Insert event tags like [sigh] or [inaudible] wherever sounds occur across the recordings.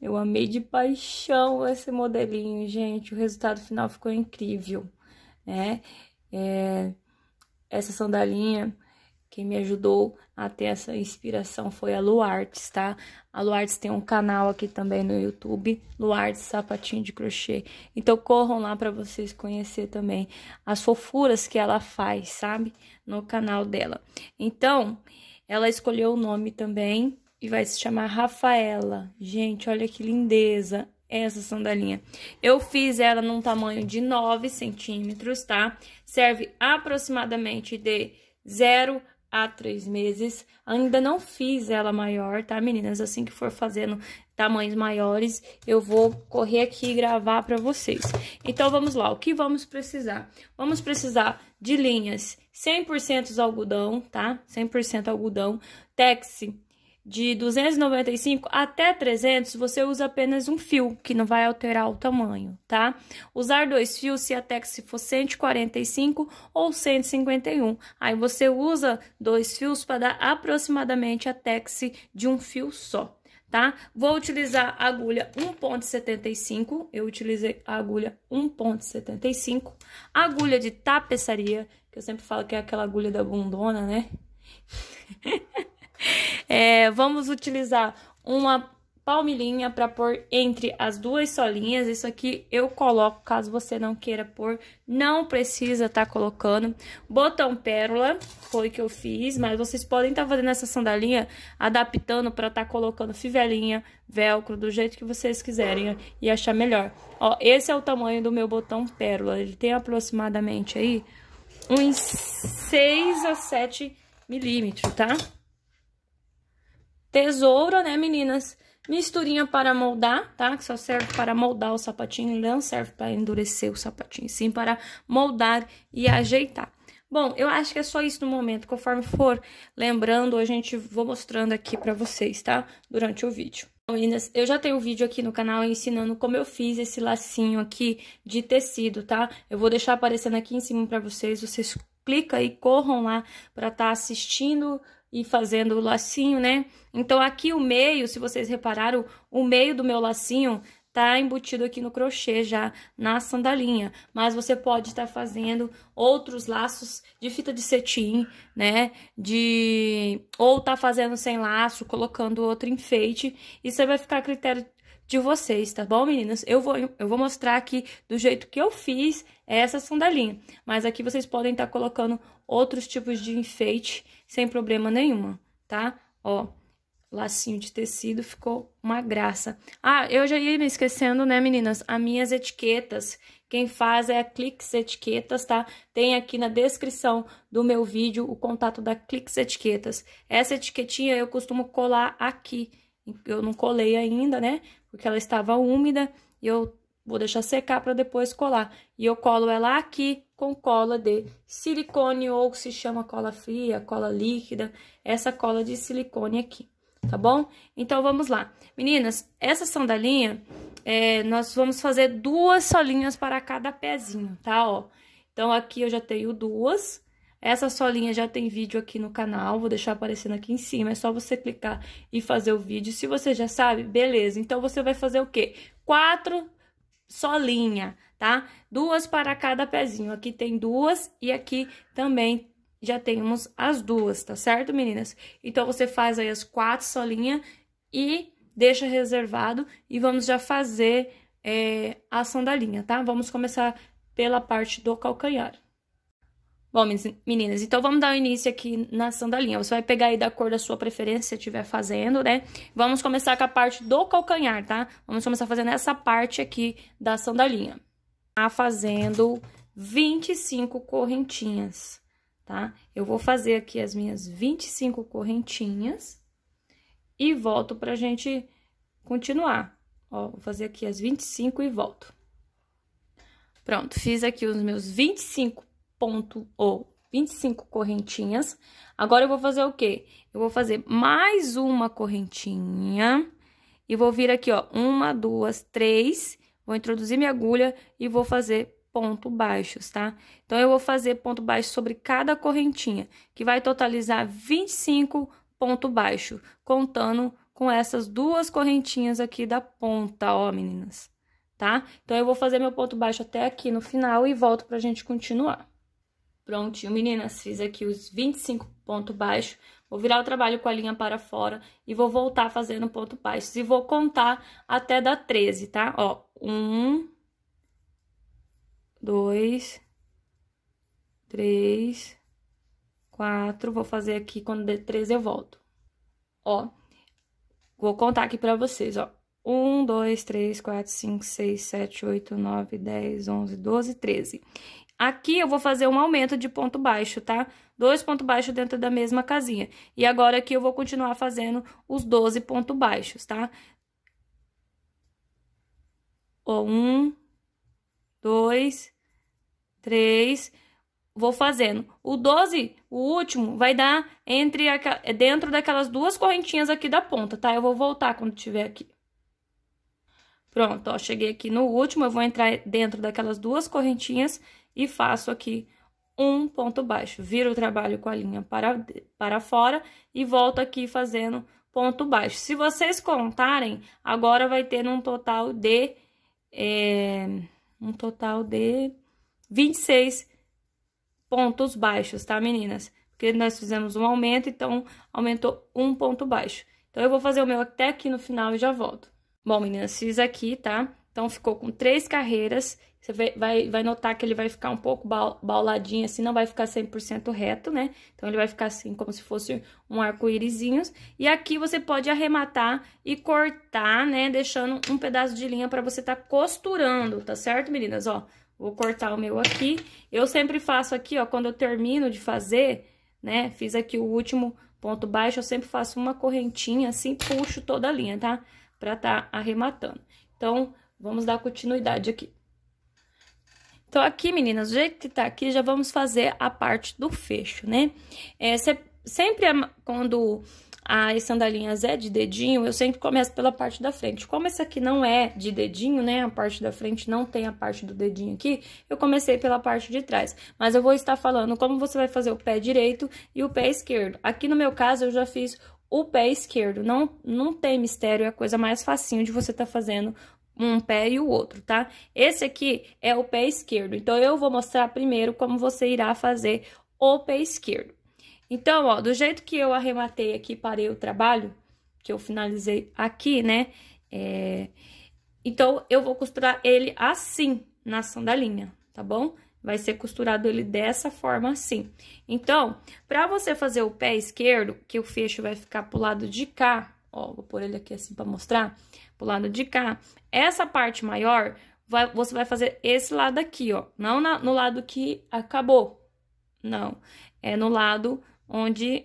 Eu amei de paixão esse modelinho, gente. O resultado final ficou incrível, né? É, essa sandalinha, quem me ajudou a ter essa inspiração foi a Luartes, tá? A Luartes tem um canal aqui também no YouTube, Luartes Sapatinho de Crochê. Então corram lá para vocês conhecer também as fofuras que ela faz, sabe? No canal dela. Então, ela escolheu o nome também e vai se chamar Rafaela. Gente, olha que lindeza essa sandalinha. Eu fiz ela num tamanho de 9 centímetros, tá? Serve aproximadamente de 0 a 3 meses. Ainda não fiz ela maior, tá, meninas? Assim que for fazendo tamanhos maiores, eu vou correr aqui e gravar pra vocês. Então, vamos lá. O que vamos precisar? Vamos precisar de linhas 100% algodão, tá? 100% algodão, texi de 295 até 300, você usa apenas um fio, que não vai alterar o tamanho, tá? Usar dois fios se até que se for 145 ou 151. Aí você usa dois fios para dar aproximadamente a texe de um fio só, tá? Vou utilizar a agulha 1.75, eu utilizei a agulha 1.75, agulha de tapeçaria, que eu sempre falo que é aquela agulha da bundona, né? [laughs] [laughs] É, vamos utilizar uma palmilhinha para pôr entre as duas solinhas. Isso aqui eu coloco, caso você não queira pôr, não precisa tá colocando. Botão pérola, foi que eu fiz, mas vocês podem estar tá fazendo essa sandalinha, adaptando para tá colocando fivelinha, velcro, do jeito que vocês quiserem e achar melhor. Ó, esse é o tamanho do meu botão pérola, ele tem aproximadamente aí uns 6 a 7 milímetros, Tá? tesoura, né, meninas? Misturinha para moldar, tá? Que só serve para moldar o sapatinho, não serve para endurecer o sapatinho, sim para moldar e ajeitar. Bom, eu acho que é só isso no momento, conforme for lembrando, a gente vou mostrando aqui para vocês, tá? Durante o vídeo. Meninas, eu já tenho um vídeo aqui no canal ensinando como eu fiz esse lacinho aqui de tecido, tá? Eu vou deixar aparecendo aqui em cima para vocês, vocês clicam e corram lá para estar tá assistindo e fazendo o lacinho, né? Então, aqui o meio, se vocês repararam, o meio do meu lacinho tá embutido aqui no crochê já na sandalinha, mas você pode estar tá fazendo outros laços de fita de cetim, né, de ou tá fazendo sem laço, colocando outro enfeite, isso aí vai ficar a critério de vocês, tá bom, meninas? Eu vou, eu vou mostrar aqui do jeito que eu fiz essa sandalinha, mas aqui vocês podem estar tá colocando outros tipos de enfeite, sem problema nenhuma, tá? Ó, lacinho de tecido ficou uma graça. Ah, eu já ia me esquecendo, né, meninas? As minhas etiquetas, quem faz é a Clix Etiquetas, tá? Tem aqui na descrição do meu vídeo o contato da Clix Etiquetas. Essa etiquetinha eu costumo colar aqui. Eu não colei ainda, né? Porque ela estava úmida e eu Vou deixar secar para depois colar. E eu colo ela aqui com cola de silicone ou que se chama cola fria, cola líquida, essa cola de silicone aqui, tá bom? Então, vamos lá. Meninas, essa sandalinha, é, nós vamos fazer duas solinhas para cada pezinho, tá? Ó, então, aqui eu já tenho duas. Essa solinha já tem vídeo aqui no canal, vou deixar aparecendo aqui em cima, é só você clicar e fazer o vídeo. Se você já sabe, beleza. Então, você vai fazer o quê? Quatro solinha, tá? Duas para cada pezinho. Aqui tem duas e aqui também já temos as duas, tá certo, meninas? Então, você faz aí as quatro solinhas e deixa reservado e vamos já fazer é, a sandalinha, tá? Vamos começar pela parte do calcanhar. Bom, meninas, então vamos dar o início aqui na sandalinha. Você vai pegar aí da cor da sua preferência, se estiver fazendo, né? Vamos começar com a parte do calcanhar, tá? Vamos começar fazendo essa parte aqui da sandalinha. Tá fazendo 25 correntinhas, tá? Eu vou fazer aqui as minhas 25 correntinhas e volto pra gente continuar. Ó, vou fazer aqui as 25 e volto. Pronto, fiz aqui os meus 25 ponto ou 25 correntinhas. Agora, eu vou fazer o quê? Eu vou fazer mais uma correntinha e vou vir aqui, ó, uma, duas, três, vou introduzir minha agulha e vou fazer ponto baixos, tá? Então, eu vou fazer ponto baixo sobre cada correntinha, que vai totalizar 25 ponto baixo, contando com essas duas correntinhas aqui da ponta, ó, meninas, tá? Então, eu vou fazer meu ponto baixo até aqui no final e volto pra gente continuar. Prontinho, meninas, fiz aqui os 25 pontos baixos, vou virar o trabalho com a linha para fora e vou voltar fazendo ponto baixo. E vou contar até dar 13, tá? Ó, um, dois, três, quatro, vou fazer aqui, quando der 13 eu volto. Ó, vou contar aqui pra vocês, ó. 1, 2, 3, 4, 5, 6, 7, 8, 9, 10, 11, 12, 13. Aqui eu vou fazer um aumento de ponto baixo, tá? Dois pontos baixos dentro da mesma casinha. E agora aqui eu vou continuar fazendo os 12 pontos baixos, tá? Ó, um, dois, três, vou fazendo. O 12, o último, vai dar entre a, é dentro daquelas duas correntinhas aqui da ponta, tá? Eu vou voltar quando tiver aqui. Pronto, ó, cheguei aqui no último, eu vou entrar dentro daquelas duas correntinhas e faço aqui um ponto baixo. Viro o trabalho com a linha para, para fora e volto aqui fazendo ponto baixo. Se vocês contarem, agora vai ter um total de... É, um total de 26 pontos baixos, tá, meninas? Porque nós fizemos um aumento, então aumentou um ponto baixo. Então, eu vou fazer o meu até aqui no final e já volto. Bom, meninas, fiz aqui, tá? Então, ficou com três carreiras. Você vai, vai notar que ele vai ficar um pouco bauladinho, assim, não vai ficar 100% reto, né? Então, ele vai ficar assim, como se fosse um arco-írisinho. E aqui você pode arrematar e cortar, né? Deixando um pedaço de linha para você tá costurando, tá certo, meninas? Ó, vou cortar o meu aqui. Eu sempre faço aqui, ó, quando eu termino de fazer, né? Fiz aqui o último ponto baixo, eu sempre faço uma correntinha assim, puxo toda a linha, tá? Pra tá arrematando. Então, Vamos dar continuidade aqui. Então, aqui, meninas, do jeito que tá aqui, já vamos fazer a parte do fecho, né? É, sempre quando as sandalinhas é de dedinho, eu sempre começo pela parte da frente. Como essa aqui não é de dedinho, né? A parte da frente não tem a parte do dedinho aqui, eu comecei pela parte de trás. Mas eu vou estar falando como você vai fazer o pé direito e o pé esquerdo. Aqui, no meu caso, eu já fiz o pé esquerdo. Não, não tem mistério, é a coisa mais facinho de você estar tá fazendo um pé e o outro, tá? Esse aqui é o pé esquerdo, então eu vou mostrar primeiro como você irá fazer o pé esquerdo. Então, ó, do jeito que eu arrematei aqui, parei o trabalho, que eu finalizei aqui, né? É... Então, eu vou costurar ele assim, na sandalinha, tá bom? Vai ser costurado ele dessa forma assim. Então, pra você fazer o pé esquerdo, que o fecho vai ficar pro lado de cá, ó, vou pôr ele aqui assim pra mostrar pro lado de cá. Essa parte maior, vai, você vai fazer esse lado aqui, ó. Não na, no lado que acabou. Não. É no lado onde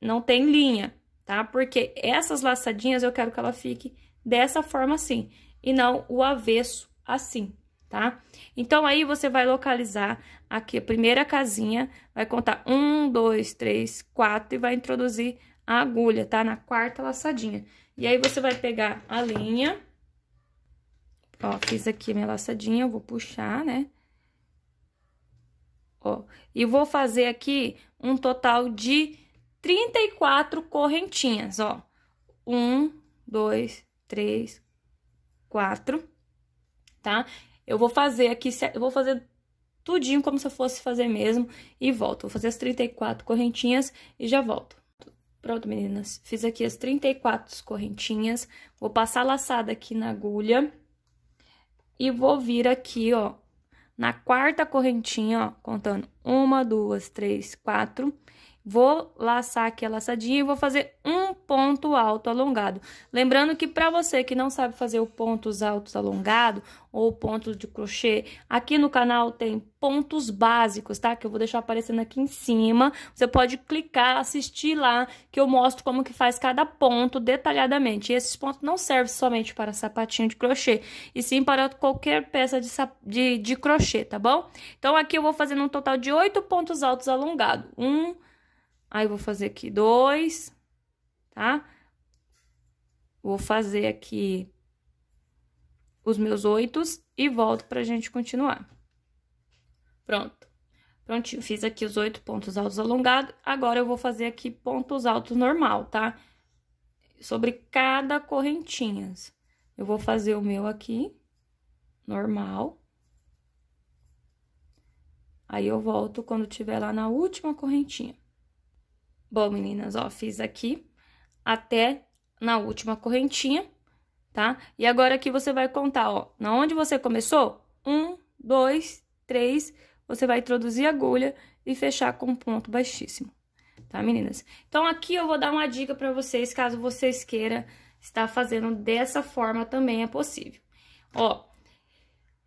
não tem linha, tá? Porque essas laçadinhas eu quero que ela fique dessa forma assim. E não o avesso assim, tá? Então, aí você vai localizar aqui a primeira casinha, vai contar um, dois, três, quatro e vai introduzir a agulha, tá? Na quarta laçadinha. E aí, você vai pegar a linha. Ó, fiz aqui minha laçadinha, eu vou puxar, né? Ó, e vou fazer aqui um total de 34 correntinhas, ó. Um, dois, três, quatro, tá? Eu vou fazer aqui, eu vou fazer tudinho como se eu fosse fazer mesmo e volto. Vou fazer as 34 correntinhas e já volto. Pronto, meninas. Fiz aqui as 34 correntinhas. Vou passar laçada aqui na agulha. E vou vir aqui, ó, na quarta correntinha, ó, contando uma, duas, três, quatro. Vou laçar aqui a laçadinha e vou fazer um ponto alto alongado. Lembrando que para você que não sabe fazer o pontos altos alongado ou pontos de crochê, aqui no canal tem pontos básicos, tá? Que eu vou deixar aparecendo aqui em cima. Você pode clicar, assistir lá, que eu mostro como que faz cada ponto detalhadamente. E esses pontos não servem somente para sapatinho de crochê, e sim para qualquer peça de, de, de crochê, tá bom? Então, aqui eu vou fazendo um total de oito pontos altos alongados. Um... Aí, vou fazer aqui dois, tá? Vou fazer aqui os meus oitos e volto pra gente continuar. Pronto. Prontinho, fiz aqui os oito pontos altos alongados. Agora, eu vou fazer aqui pontos altos normal, tá? Sobre cada correntinhas. Eu vou fazer o meu aqui, normal. Aí, eu volto quando tiver lá na última correntinha. Bom, meninas, ó, fiz aqui até na última correntinha, tá? E agora aqui você vai contar, ó, na onde você começou, um, dois, três, você vai introduzir a agulha e fechar com um ponto baixíssimo, tá, meninas? Então, aqui eu vou dar uma dica pra vocês, caso vocês queiram estar fazendo dessa forma também é possível. Ó,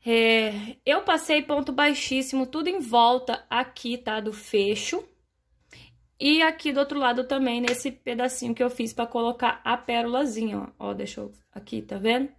é, eu passei ponto baixíssimo tudo em volta aqui, tá, do fecho, e aqui do outro lado também, nesse pedacinho que eu fiz pra colocar a pérolazinha, ó. Ó, deixa eu... Aqui, tá vendo?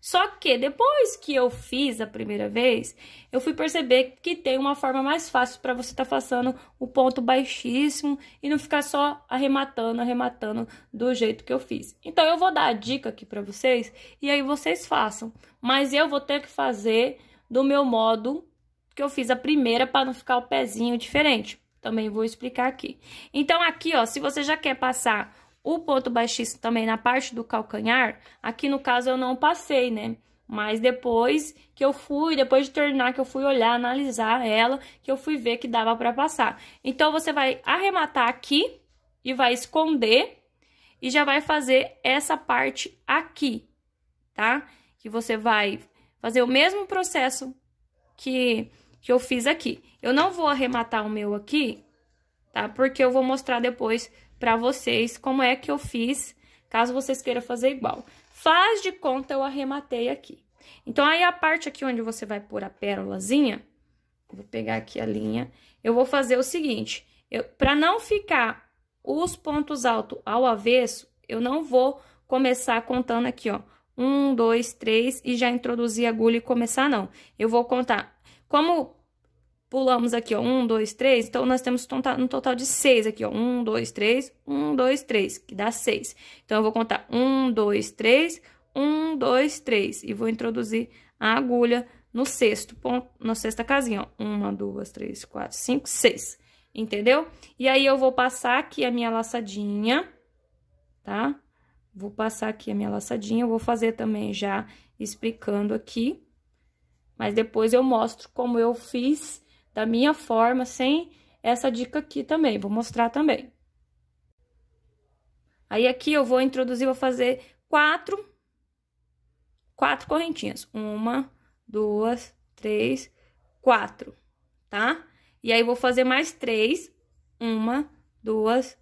Só que depois que eu fiz a primeira vez, eu fui perceber que tem uma forma mais fácil para você estar tá passando o ponto baixíssimo e não ficar só arrematando, arrematando do jeito que eu fiz. Então eu vou dar a dica aqui para vocês e aí vocês façam, mas eu vou ter que fazer do meu modo que eu fiz a primeira para não ficar o pezinho diferente. Também vou explicar aqui. Então, aqui, ó, se você já quer passar o ponto baixíssimo também na parte do calcanhar, aqui no caso eu não passei, né? Mas depois que eu fui, depois de terminar, que eu fui olhar, analisar ela, que eu fui ver que dava pra passar. Então, você vai arrematar aqui e vai esconder e já vai fazer essa parte aqui, tá? Que você vai fazer o mesmo processo que que eu fiz aqui. Eu não vou arrematar o meu aqui, tá? Porque eu vou mostrar depois pra vocês como é que eu fiz, caso vocês queiram fazer igual. Faz de conta eu arrematei aqui. Então, aí a parte aqui onde você vai pôr a pérolazinha, vou pegar aqui a linha, eu vou fazer o seguinte, eu, pra não ficar os pontos altos ao avesso, eu não vou começar contando aqui, ó, um, dois, três, e já introduzir a agulha e começar, não. Eu vou contar como pulamos aqui, ó, um, dois, três, então nós temos um total de seis aqui, ó, um, dois, três, um, dois, três, que dá seis. Então, eu vou contar um, dois, três, um, dois, três, e vou introduzir a agulha no sexto ponto, na sexta casinha, ó, uma, duas, três, quatro, cinco, seis, entendeu? E aí, eu vou passar aqui a minha laçadinha, tá? Vou passar aqui a minha laçadinha, eu vou fazer também já explicando aqui mas depois eu mostro como eu fiz da minha forma, sem essa dica aqui também. Vou mostrar também. Aí aqui eu vou introduzir, vou fazer quatro, quatro correntinhas. Uma, duas, três, quatro, tá? E aí, vou fazer mais três. Uma, duas,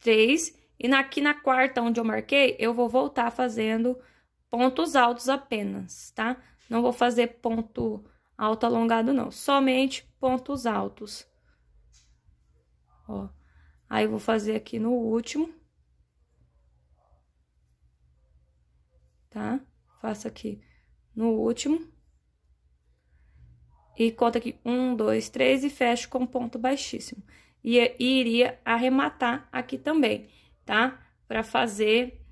três. E aqui na quarta, onde eu marquei, eu vou voltar fazendo pontos altos apenas, tá? Não vou fazer ponto alto alongado, não. Somente pontos altos. Ó. Aí, eu vou fazer aqui no último. Tá? Faço aqui no último. E conta aqui, um, dois, três, e fecho com ponto baixíssimo. E, é, e iria arrematar aqui também, tá? Pra fazer,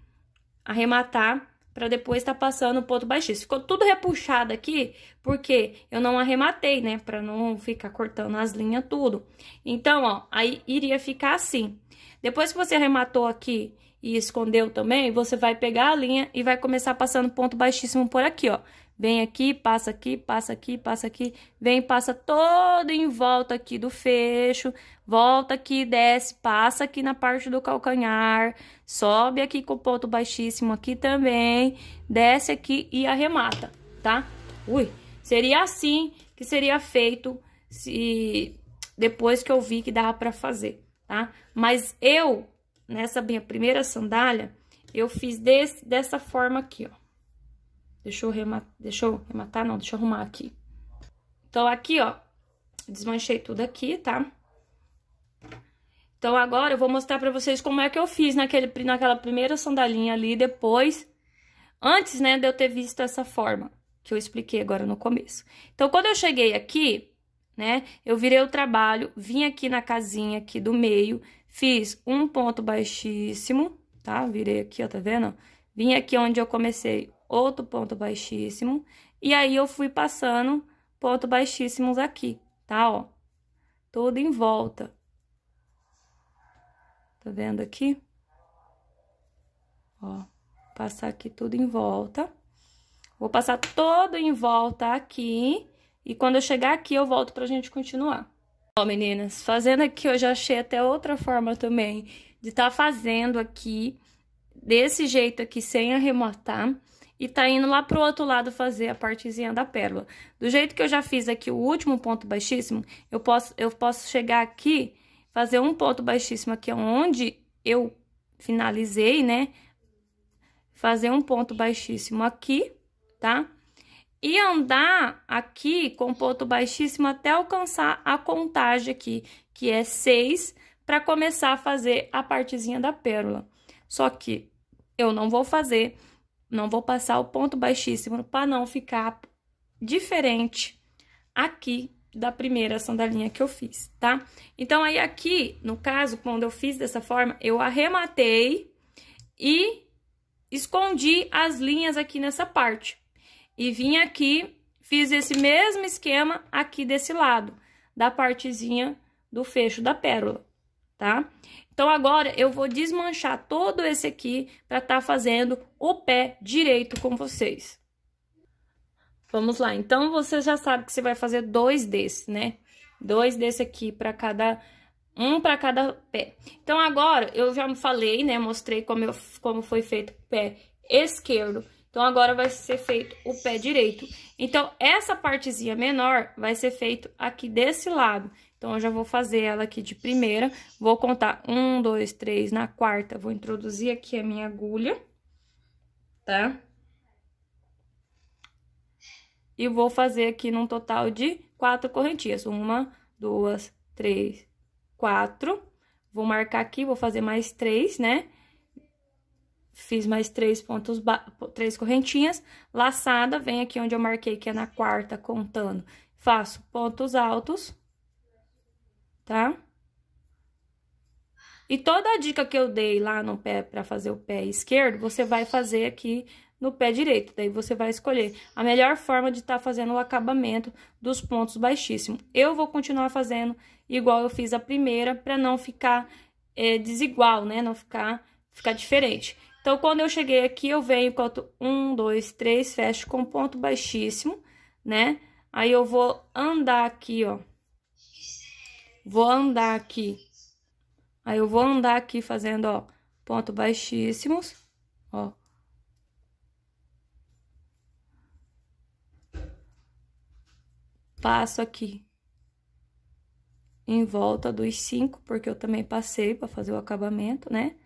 arrematar para depois estar tá passando o ponto baixíssimo. Ficou tudo repuxado aqui, porque eu não arrematei, né? Para não ficar cortando as linhas tudo. Então, ó, aí iria ficar assim. Depois que você arrematou aqui e escondeu também, você vai pegar a linha e vai começar passando ponto baixíssimo por aqui, ó. Vem aqui, passa aqui, passa aqui, passa aqui, vem, passa todo em volta aqui do fecho, volta aqui, desce, passa aqui na parte do calcanhar, sobe aqui com o ponto baixíssimo aqui também, desce aqui e arremata, tá? Ui, seria assim que seria feito se depois que eu vi que dava para fazer, tá? Mas eu, nessa minha primeira sandália, eu fiz desse, dessa forma aqui, ó. Deixa eu rematar, deixa eu rematar, não, deixa eu arrumar aqui. Então, aqui, ó, desmanchei tudo aqui, tá? Então, agora eu vou mostrar pra vocês como é que eu fiz naquele, naquela primeira sandalinha ali, depois... Antes, né, de eu ter visto essa forma, que eu expliquei agora no começo. Então, quando eu cheguei aqui, né, eu virei o trabalho, vim aqui na casinha aqui do meio, fiz um ponto baixíssimo, tá? Virei aqui, ó, tá vendo? Vim aqui onde eu comecei outro ponto baixíssimo, e aí eu fui passando pontos baixíssimos aqui, tá? Ó, Tudo em volta. Tá vendo aqui? Ó, passar aqui tudo em volta. Vou passar todo em volta aqui, e quando eu chegar aqui eu volto pra gente continuar. Ó, meninas, fazendo aqui, eu já achei até outra forma também de estar tá fazendo aqui, desse jeito aqui, sem arrematar e tá indo lá pro outro lado fazer a partezinha da pérola. Do jeito que eu já fiz aqui o último ponto baixíssimo, eu posso, eu posso chegar aqui, fazer um ponto baixíssimo aqui onde eu finalizei, né? Fazer um ponto baixíssimo aqui, tá? E andar aqui com ponto baixíssimo até alcançar a contagem aqui, que é 6, para começar a fazer a partezinha da pérola. Só que eu não vou fazer, não vou passar o ponto baixíssimo para não ficar diferente aqui da primeira sandalinha que eu fiz, tá? Então, aí aqui, no caso, quando eu fiz dessa forma, eu arrematei e escondi as linhas aqui nessa parte. E vim aqui, fiz esse mesmo esquema aqui desse lado, da partezinha do fecho da pérola, tá? Então agora eu vou desmanchar todo esse aqui para estar tá fazendo o pé direito com vocês. Vamos lá, então você já sabe que você vai fazer dois desse, né? Dois desse aqui para cada um para cada pé. Então agora eu já falei, né, mostrei como eu como foi feito o pé esquerdo. Então agora vai ser feito o pé direito. Então essa partezinha menor vai ser feito aqui desse lado. Então, eu já vou fazer ela aqui de primeira. Vou contar um, dois, três, na quarta, vou introduzir aqui a minha agulha, tá? E vou fazer aqui num total de quatro correntinhas. Uma, duas, três, quatro. Vou marcar aqui, vou fazer mais três, né? Fiz mais três pontos, três correntinhas. Laçada, vem aqui onde eu marquei, que é na quarta, contando. Faço pontos altos tá? E toda a dica que eu dei lá no pé para fazer o pé esquerdo, você vai fazer aqui no pé direito. Daí você vai escolher a melhor forma de estar tá fazendo o acabamento dos pontos baixíssimos. Eu vou continuar fazendo igual eu fiz a primeira, para não ficar é, desigual, né? Não ficar, ficar diferente. Então, quando eu cheguei aqui, eu venho, conto um, dois, três, fecho com ponto baixíssimo, né? Aí, eu vou andar aqui, ó, Vou andar aqui. Aí eu vou andar aqui fazendo, ó, ponto baixíssimos, ó. Passo aqui em volta dos cinco, porque eu também passei para fazer o acabamento, né?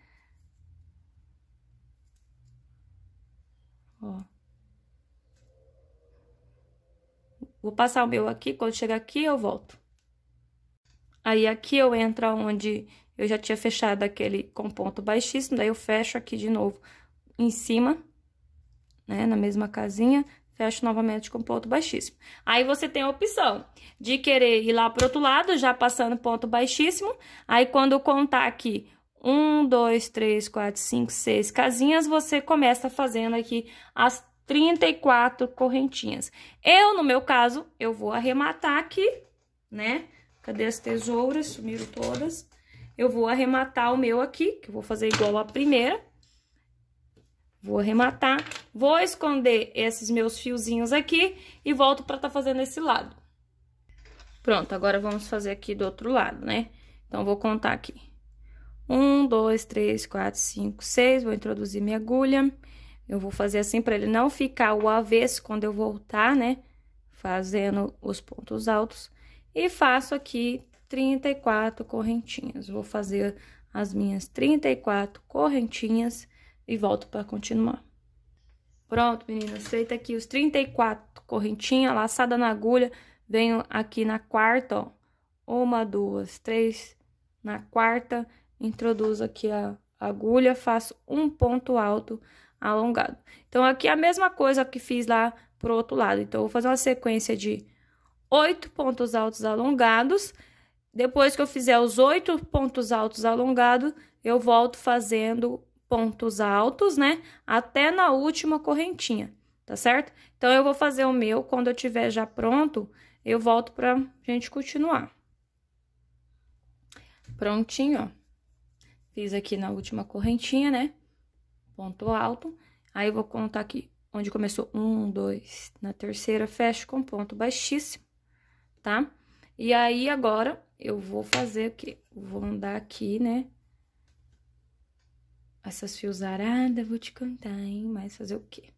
Ó. Vou passar o meu aqui, quando chegar aqui eu volto. Aí aqui eu entro onde eu já tinha fechado aquele com ponto baixíssimo, daí eu fecho aqui de novo em cima, né, na mesma casinha, fecho novamente com ponto baixíssimo. Aí você tem a opção de querer ir lá pro outro lado, já passando ponto baixíssimo, aí quando eu contar aqui um, dois, três, quatro, cinco, seis casinhas, você começa fazendo aqui as 34 correntinhas. Eu, no meu caso, eu vou arrematar aqui, né? Cadê as tesouras? Sumiram todas. Eu vou arrematar o meu aqui, que eu vou fazer igual a primeira. Vou arrematar, vou esconder esses meus fiozinhos aqui e volto pra tá fazendo esse lado. Pronto, agora vamos fazer aqui do outro lado, né? Então, vou contar aqui. Um, dois, três, quatro, cinco, seis. Vou introduzir minha agulha. Eu vou fazer assim pra ele não ficar o avesso quando eu voltar, né? Fazendo os pontos altos e faço aqui 34 correntinhas. Vou fazer as minhas 34 correntinhas e volto para continuar. Pronto, meninas, feita aqui os 34 correntinhas, laçada na agulha, venho aqui na quarta, ó, uma, duas, três, na quarta, introduzo aqui a agulha, faço um ponto alto alongado. Então, aqui é a mesma coisa que fiz lá pro outro lado. Então, vou fazer uma sequência de oito pontos altos alongados. Depois que eu fizer os oito pontos altos alongados, eu volto fazendo pontos altos, né? Até na última correntinha, tá certo? Então, eu vou fazer o meu, quando eu tiver já pronto, eu volto pra gente continuar. Prontinho, ó. Fiz aqui na última correntinha, né? Ponto alto. Aí, eu vou contar aqui onde começou um, dois, na terceira, fecho com ponto baixíssimo tá? E aí, agora, eu vou fazer o quê? Vou andar aqui, né? Essas fiozaradas, vou te contar, hein? Mas fazer o quê?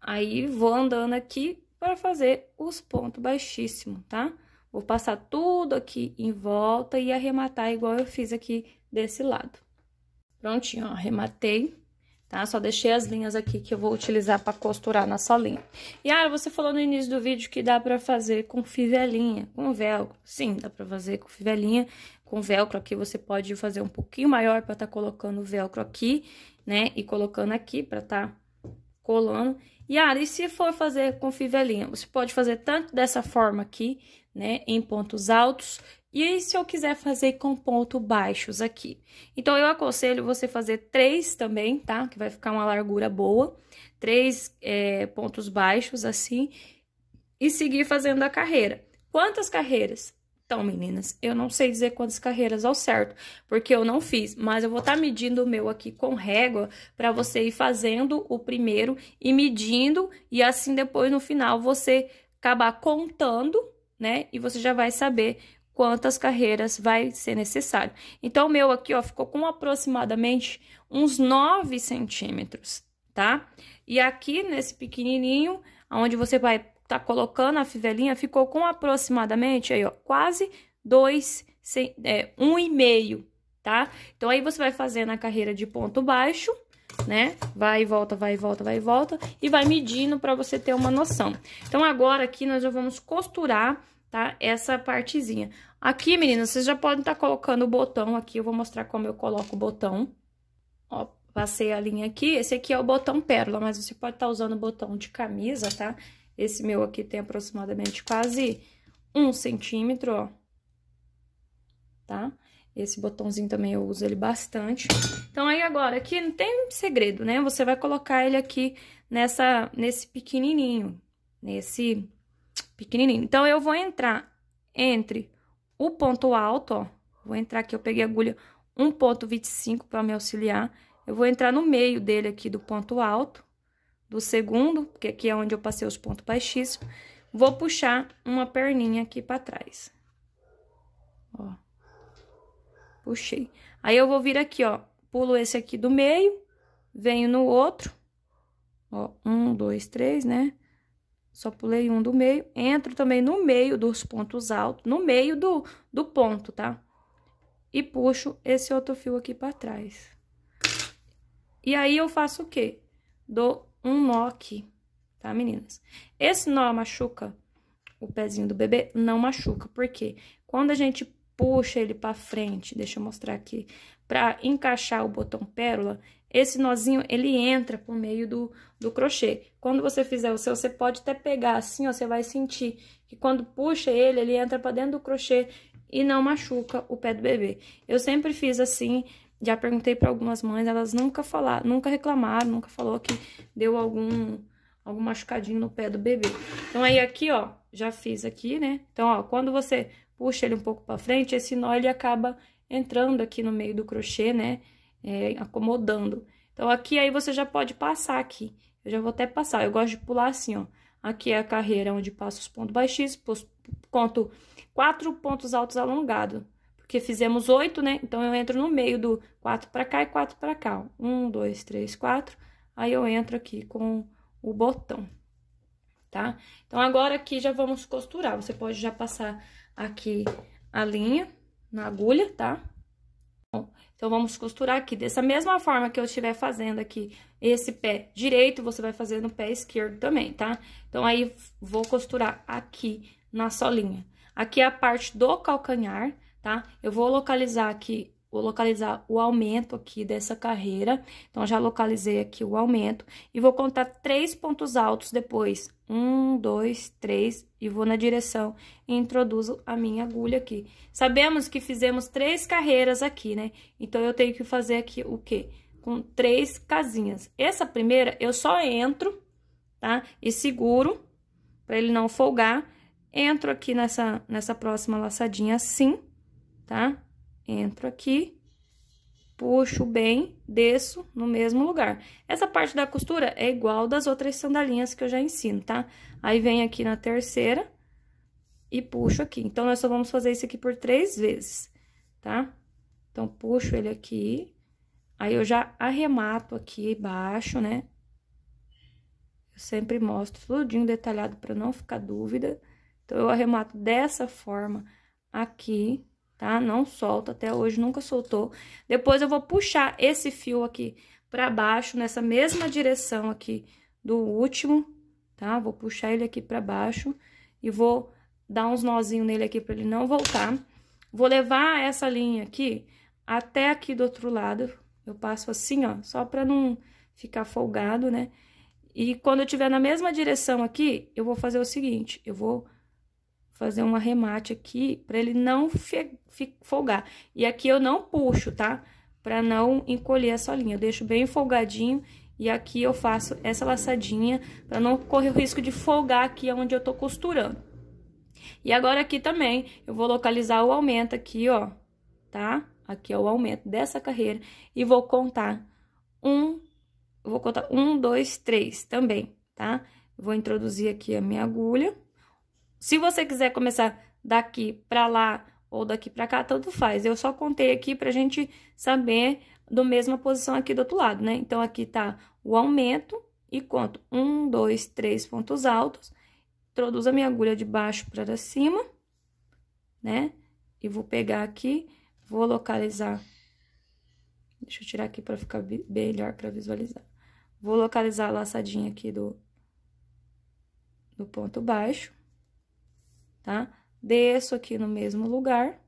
Aí, vou andando aqui para fazer os pontos baixíssimos, tá? Vou passar tudo aqui em volta e arrematar igual eu fiz aqui desse lado. Prontinho, ó, arrematei tá? Só deixei as linhas aqui que eu vou utilizar para costurar na solinha. E, ah, você falou no início do vídeo que dá para fazer com fivelinha, com velcro. Sim, dá para fazer com fivelinha, com velcro aqui. Você pode fazer um pouquinho maior para estar tá colocando o velcro aqui, né? E colocando aqui para estar tá colando. E, ah, e se for fazer com fivelinha? Você pode fazer tanto dessa forma aqui, né? Em pontos altos e se eu quiser fazer com pontos baixos aqui? Então, eu aconselho você fazer três também, tá? Que vai ficar uma largura boa. Três é, pontos baixos, assim. E seguir fazendo a carreira. Quantas carreiras? Então, meninas, eu não sei dizer quantas carreiras ao certo, porque eu não fiz, mas eu vou estar tá medindo o meu aqui com régua para você ir fazendo o primeiro e medindo, e assim depois no final você acabar contando, né? E você já vai saber quantas carreiras vai ser necessário. Então, o meu aqui, ó, ficou com aproximadamente uns 9 centímetros, tá? E aqui, nesse pequenininho, onde você vai tá colocando a fivelinha, ficou com aproximadamente, aí, ó, quase 2, é, 1,5, um e meio, tá? Então, aí você vai fazendo a carreira de ponto baixo, né? Vai e volta, vai e volta, vai e volta, e vai medindo para você ter uma noção. Então, agora aqui, nós já vamos costurar tá? Essa partezinha. Aqui, meninas, vocês já podem estar tá colocando o botão aqui, eu vou mostrar como eu coloco o botão. Ó, passei a linha aqui, esse aqui é o botão pérola, mas você pode estar tá usando o botão de camisa, tá? Esse meu aqui tem aproximadamente quase um centímetro, ó, tá? Esse botãozinho também eu uso ele bastante. Então, aí agora, aqui não tem segredo, né? Você vai colocar ele aqui nessa, nesse pequenininho, nesse pequenininho. Então, eu vou entrar entre o ponto alto, ó, vou entrar aqui, eu peguei a agulha 1.25 para me auxiliar. Eu vou entrar no meio dele aqui do ponto alto, do segundo, porque aqui é onde eu passei os pontos baixíssimos. Vou puxar uma perninha aqui para trás. Ó. Puxei. Aí, eu vou vir aqui, ó, pulo esse aqui do meio, venho no outro, ó, um, dois, três, né? Só pulei um do meio, entro também no meio dos pontos altos, no meio do, do ponto, tá? E puxo esse outro fio aqui pra trás. E aí, eu faço o quê? Dou um nó aqui, tá, meninas? Esse nó machuca o pezinho do bebê? Não machuca, porque quando a gente puxa ele para frente, deixa eu mostrar aqui, para encaixar o botão pérola, esse nozinho, ele entra por meio do, do crochê. Quando você fizer o seu, você pode até pegar assim, ó, você vai sentir que quando puxa ele, ele entra pra dentro do crochê e não machuca o pé do bebê. Eu sempre fiz assim, já perguntei para algumas mães, elas nunca falaram, nunca reclamaram, nunca falou que deu algum algum machucadinho no pé do bebê. Então aí aqui, ó, já fiz aqui, né? Então, ó, quando você puxa ele um pouco para frente, esse nó ele acaba entrando aqui no meio do crochê, né? é, acomodando. Então, aqui aí você já pode passar aqui. Eu já vou até passar, eu gosto de pular assim, ó. Aqui é a carreira onde passa os pontos baixíssimos, conto quatro pontos altos alongados. Porque fizemos oito, né? Então, eu entro no meio do quatro para cá e quatro para cá. Ó. Um, dois, três, quatro. Aí, eu entro aqui com o botão, tá? Então, agora aqui já vamos costurar. Você pode já passar aqui a linha na agulha, tá? Então, vamos costurar aqui. Dessa mesma forma que eu estiver fazendo aqui esse pé direito, você vai fazer no pé esquerdo também, tá? Então, aí, vou costurar aqui na solinha. Aqui é a parte do calcanhar, tá? Eu vou localizar aqui Vou localizar o aumento aqui dessa carreira. Então, já localizei aqui o aumento. E vou contar três pontos altos depois. Um, dois, três. E vou na direção e introduzo a minha agulha aqui. Sabemos que fizemos três carreiras aqui, né? Então, eu tenho que fazer aqui o quê? Com três casinhas. Essa primeira, eu só entro, tá? E seguro, pra ele não folgar. Entro aqui nessa, nessa próxima laçadinha assim, tá? entro aqui, puxo bem, desço no mesmo lugar. Essa parte da costura é igual das outras sandalinhas que eu já ensino, tá? Aí, vem aqui na terceira e puxo aqui. Então, nós só vamos fazer isso aqui por três vezes, tá? Então, puxo ele aqui, aí eu já arremato aqui embaixo, né? Eu sempre mostro tudinho detalhado para não ficar dúvida. Então, eu arremato dessa forma aqui, tá? Não solta, até hoje nunca soltou. Depois eu vou puxar esse fio aqui pra baixo, nessa mesma direção aqui do último, tá? Vou puxar ele aqui pra baixo e vou dar uns nozinhos nele aqui pra ele não voltar. Vou levar essa linha aqui até aqui do outro lado. Eu passo assim, ó, só pra não ficar folgado, né? E quando eu tiver na mesma direção aqui, eu vou fazer o seguinte, eu vou fazer um arremate aqui para ele não folgar. E aqui eu não puxo, tá? Para não encolher essa linha. Eu deixo bem folgadinho e aqui eu faço essa laçadinha para não correr o risco de folgar aqui onde eu tô costurando. E agora aqui também eu vou localizar o aumento aqui, ó, tá? Aqui é o aumento dessa carreira e vou contar um, vou contar um, dois, três também, tá? Vou introduzir aqui a minha agulha. Se você quiser começar daqui para lá ou daqui para cá, tanto faz. Eu só contei aqui para gente saber do mesma posição aqui do outro lado, né? Então, aqui tá o aumento e conto um, dois, três pontos altos. Introduzo a minha agulha de baixo para cima, né? E vou pegar aqui, vou localizar... Deixa eu tirar aqui para ficar melhor para visualizar. Vou localizar a laçadinha aqui do, do ponto baixo tá? Desço aqui no mesmo lugar.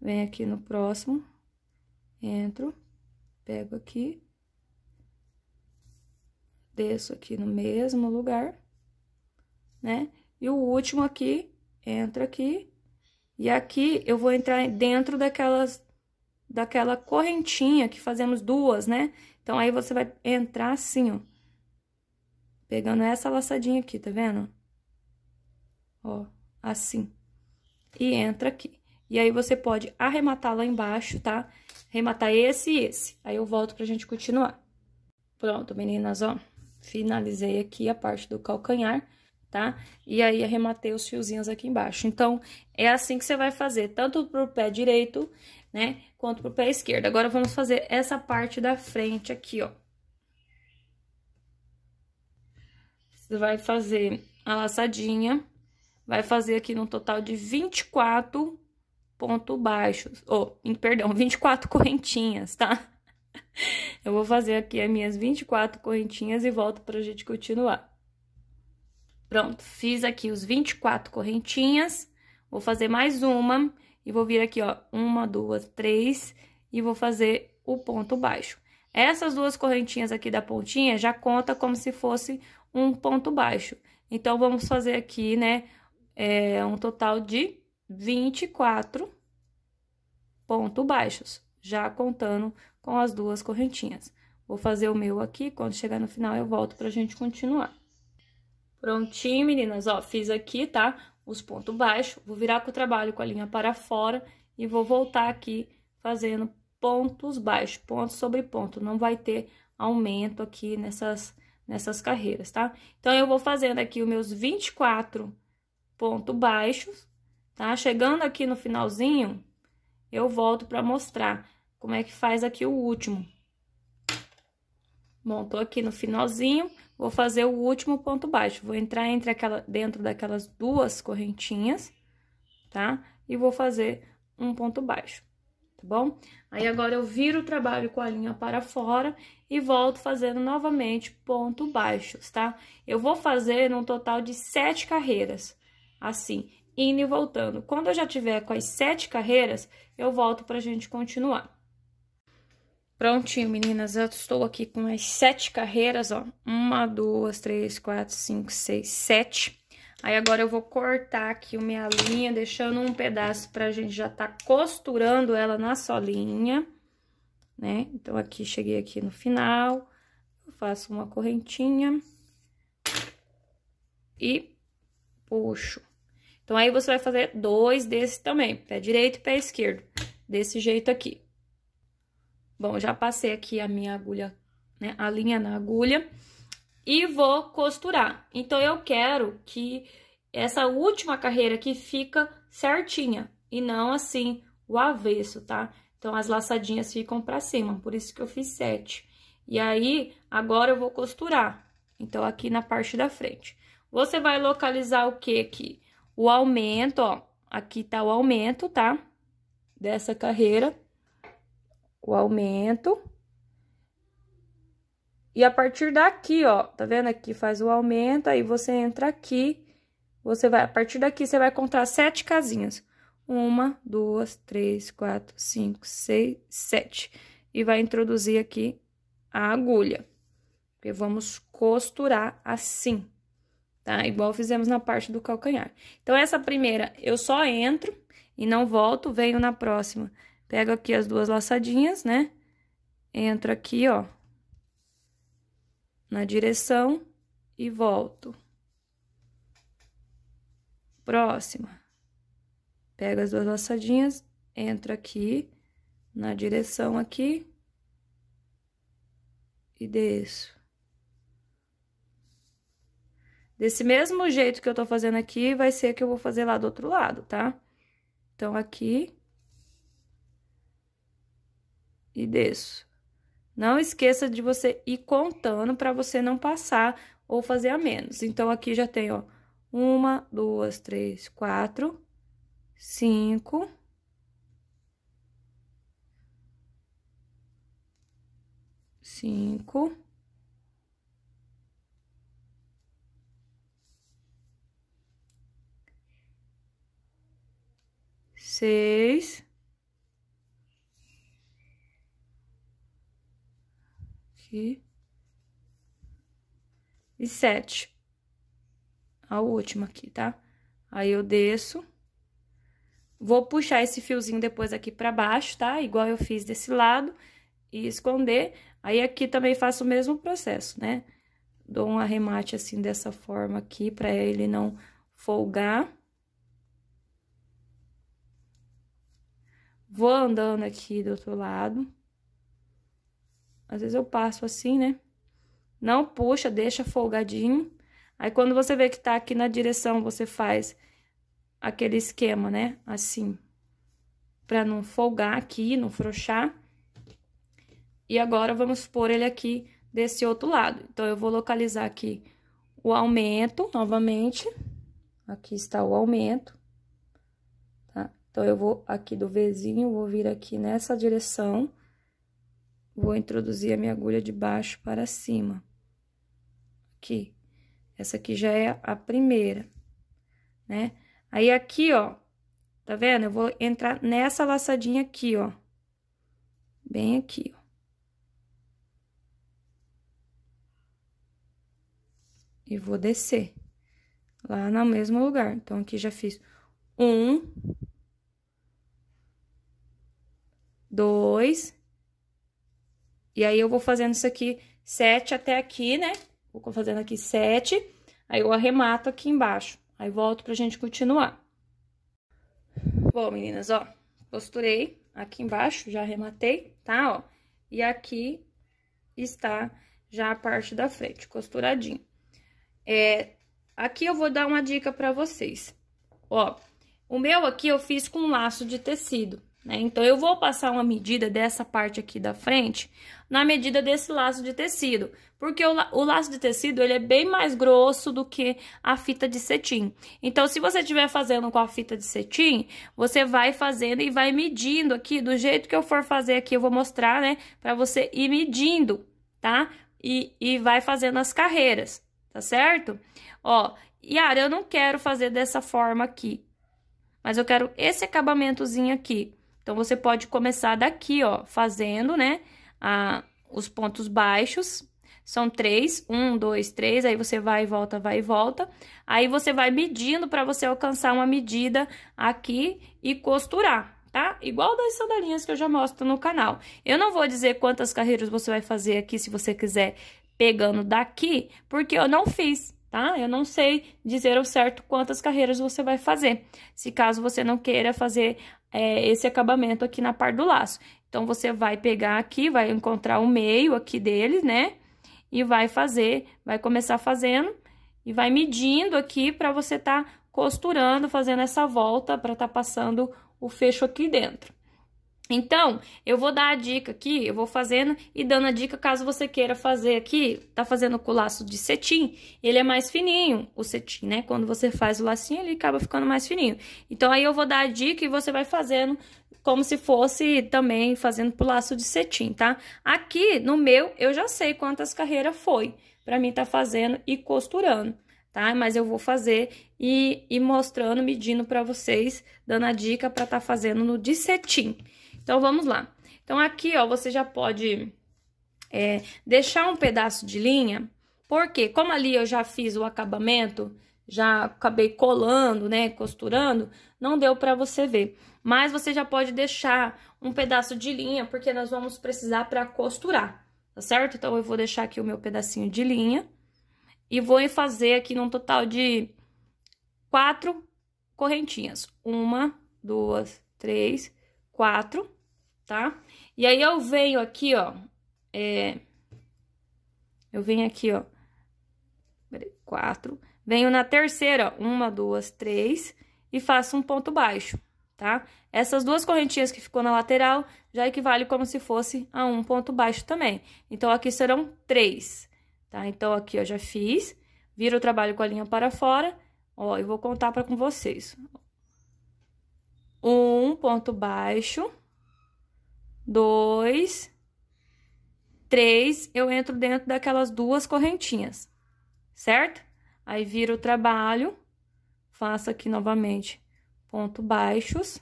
Vem aqui no próximo, entro, pego aqui, desço aqui no mesmo lugar, né? E o último aqui, entra aqui, e aqui eu vou entrar dentro daquelas, daquela correntinha que fazemos duas, né? Então, aí você vai entrar assim, ó, pegando essa laçadinha aqui, tá vendo? ó, assim. E entra aqui. E aí, você pode arrematar lá embaixo, tá? Arrematar esse e esse. Aí, eu volto pra gente continuar. Pronto, meninas, ó. Finalizei aqui a parte do calcanhar, tá? E aí, arrematei os fiozinhos aqui embaixo. Então, é assim que você vai fazer, tanto pro pé direito, né? Quanto pro pé esquerdo. Agora, vamos fazer essa parte da frente aqui, ó. Você vai fazer a laçadinha vai fazer aqui no total de 24 pontos baixos, ou, oh, perdão, 24 [laughs] correntinhas, tá? Eu vou fazer aqui as minhas 24 correntinhas e volto pra gente continuar. Pronto, fiz aqui os 24 correntinhas, vou fazer mais uma e vou vir aqui, ó, uma, duas, três e vou fazer o ponto baixo. Essas duas correntinhas aqui da pontinha já conta como se fosse um ponto baixo. Então, vamos fazer aqui, né, é, um total de 24 pontos baixos, já contando com as duas correntinhas. Vou fazer o meu aqui, quando chegar no final eu volto pra gente continuar. Prontinho, meninas, ó, fiz aqui, tá? Os pontos baixos, vou virar com o trabalho com a linha para fora e vou voltar aqui fazendo pontos baixos, ponto sobre ponto. Não vai ter aumento aqui nessas, nessas carreiras, tá? Então, eu vou fazendo aqui os meus 24 pontos ponto baixos, tá? Chegando aqui no finalzinho, eu volto para mostrar como é que faz aqui o último. Bom, tô aqui no finalzinho, vou fazer o último ponto baixo. Vou entrar entre aquela, dentro daquelas duas correntinhas, tá? E vou fazer um ponto baixo, tá bom? Aí, agora, eu viro o trabalho com a linha para fora e volto fazendo novamente ponto baixos, tá? Eu vou fazer num total de sete carreiras assim, indo e voltando. Quando eu já tiver com as sete carreiras, eu volto pra gente continuar. Prontinho, meninas, eu estou aqui com as sete carreiras, ó. Uma, duas, três, quatro, cinco, seis, sete. Aí agora eu vou cortar aqui minha linha, deixando um pedaço pra gente já tá costurando ela na solinha, né? Então, aqui, cheguei aqui no final, eu faço uma correntinha e puxo. Então, aí você vai fazer dois desse também, pé direito e pé esquerdo, desse jeito aqui. Bom, já passei aqui a minha agulha, né, a linha na agulha, e vou costurar. Então, eu quero que essa última carreira aqui fica certinha, e não assim, o avesso, tá? Então, as laçadinhas ficam pra cima, por isso que eu fiz sete. E aí, agora eu vou costurar. Então, aqui na parte da frente. Você vai localizar o que aqui? O aumento, ó. Aqui tá o aumento, tá? Dessa carreira. O aumento. E a partir daqui, ó, tá vendo aqui? Faz o aumento, aí você entra aqui. Você vai, a partir daqui, você vai contar sete casinhas. Uma, duas, três, quatro, cinco, seis, sete. E vai introduzir aqui a agulha. E vamos costurar assim tá? Igual fizemos na parte do calcanhar. Então, essa primeira eu só entro e não volto, venho na próxima. Pego aqui as duas laçadinhas, né? Entro aqui, ó, na direção e volto. Próxima. Pego as duas laçadinhas, entro aqui, na direção aqui e desço. Desse mesmo jeito que eu tô fazendo aqui, vai ser que eu vou fazer lá do outro lado, tá? Então, aqui. E desço. Não esqueça de você ir contando para você não passar ou fazer a menos. Então, aqui já tem, ó, uma, duas, três, quatro, cinco... Cinco... seis. Aqui. E sete. A última aqui, tá? Aí eu desço. Vou puxar esse fiozinho depois aqui pra baixo, tá? Igual eu fiz desse lado. E esconder. Aí aqui também faço o mesmo processo, né? Dou um arremate assim dessa forma aqui, pra ele não folgar. Vou andando aqui do outro lado. Às vezes eu passo assim, né? Não puxa, deixa folgadinho. Aí quando você vê que tá aqui na direção, você faz aquele esquema, né? Assim. Pra não folgar aqui, não frouxar. E agora vamos pôr ele aqui desse outro lado. Então, eu vou localizar aqui o aumento novamente. Aqui está o aumento. Então, eu vou aqui do Vzinho, vou vir aqui nessa direção, vou introduzir a minha agulha de baixo para cima. Aqui. Essa aqui já é a primeira, né? Aí, aqui, ó, tá vendo? Eu vou entrar nessa laçadinha aqui, ó. Bem aqui, ó. E vou descer lá no mesmo lugar. Então, aqui já fiz um, dois. E aí, eu vou fazendo isso aqui sete até aqui, né? Vou fazendo aqui sete, aí eu arremato aqui embaixo. Aí, volto pra gente continuar. Bom, meninas, ó, costurei aqui embaixo, já arrematei, tá? Ó, e aqui está já a parte da frente, costuradinho. É, aqui eu vou dar uma dica pra vocês. Ó, o meu aqui eu fiz com um laço de tecido, né? Então, eu vou passar uma medida dessa parte aqui da frente na medida desse laço de tecido, porque o, o, laço de tecido ele é bem mais grosso do que a fita de cetim. Então, se você estiver fazendo com a fita de cetim, você vai fazendo e vai medindo aqui, do jeito que eu for fazer aqui, eu vou mostrar, né, para você ir medindo, tá? E, e vai fazendo as carreiras, tá certo? Ó, Yara, eu não quero fazer dessa forma aqui, mas eu quero esse acabamentozinho aqui. Então, você pode começar daqui, ó, fazendo, né, a, os pontos baixos. São três, um, dois, três, aí você vai e volta, vai e volta. Aí, você vai medindo para você alcançar uma medida aqui e costurar, tá? Igual das sandalinhas que eu já mostro no canal. Eu não vou dizer quantas carreiras você vai fazer aqui, se você quiser pegando daqui, porque eu não fiz, tá? Eu não sei dizer ao certo quantas carreiras você vai fazer. Se caso você não queira fazer é, esse acabamento aqui na parte do laço. Então, você vai pegar aqui, vai encontrar o meio aqui dele, né? E vai fazer, vai começar fazendo e vai medindo aqui para você tá costurando, fazendo essa volta para tá passando o fecho aqui dentro. Então, eu vou dar a dica aqui, eu vou fazendo e dando a dica caso você queira fazer aqui, tá fazendo com o laço de cetim, ele é mais fininho, o cetim, né? Quando você faz o lacinho, ele acaba ficando mais fininho. Então, aí eu vou dar a dica e você vai fazendo como se fosse também fazendo pro laço de cetim, tá? Aqui, no meu, eu já sei quantas carreiras foi pra mim tá fazendo e costurando tá? Mas eu vou fazer e, e mostrando, medindo para vocês, dando a dica para tá fazendo no de cetim. Então, vamos lá. Então, aqui, ó, você já pode é, deixar um pedaço de linha, porque como ali eu já fiz o acabamento, já acabei colando, né, costurando, não deu para você ver. Mas você já pode deixar um pedaço de linha, porque nós vamos precisar para costurar, tá certo? Então, eu vou deixar aqui o meu pedacinho de linha e vou fazer aqui num total de quatro correntinhas. Uma, duas, três, quatro, tá? E aí eu venho aqui, ó, é, eu venho aqui, ó, quatro, venho na terceira, uma, duas, três, e faço um ponto baixo, tá? Essas duas correntinhas que ficou na lateral já equivale como se fosse a um ponto baixo também. Então, aqui serão três, tá? Então, aqui ó já fiz, viro o trabalho com a linha para fora, ó, eu vou contar para com vocês um ponto baixo, dois, três, eu entro dentro daquelas duas correntinhas, certo? Aí, viro o trabalho, faço aqui novamente ponto baixos,